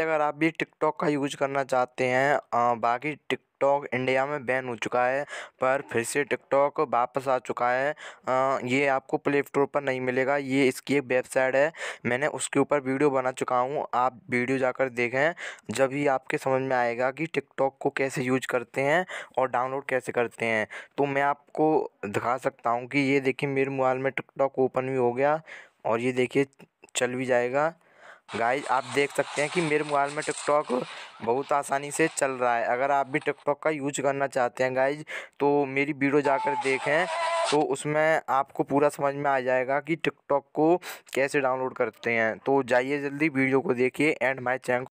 अगर आप भी टिकटॉक का यूज़ करना चाहते हैं बाकी टिकटॉक इंडिया में बैन हो चुका है पर फिर से टिकटॉक वापस आ चुका है ये आपको प्ले स्टोर पर नहीं मिलेगा ये इसकी एक वेबसाइट है मैंने उसके ऊपर वीडियो बना चुका हूँ आप वीडियो जाकर देखें जब ही आपके समझ में आएगा कि टिकटॉक को कैसे यूज करते हैं और डाउनलोड कैसे करते हैं तो मैं आपको दिखा सकता हूँ कि ये देखिए मेरे मोबाइल में टिकटॉक ओपन भी हो गया और ये देखिए चल भी जाएगा गाइज आप देख सकते हैं कि मेरे मोबाइल में टिकटॉक बहुत आसानी से चल रहा है अगर आप भी टिकटॉक का यूज करना चाहते हैं गाइज तो मेरी वीडियो जाकर देखें तो उसमें आपको पूरा समझ में आ जाएगा कि टिकटॉक को कैसे डाउनलोड करते हैं तो जाइए जल्दी वीडियो को देखिए एंड माई चैनल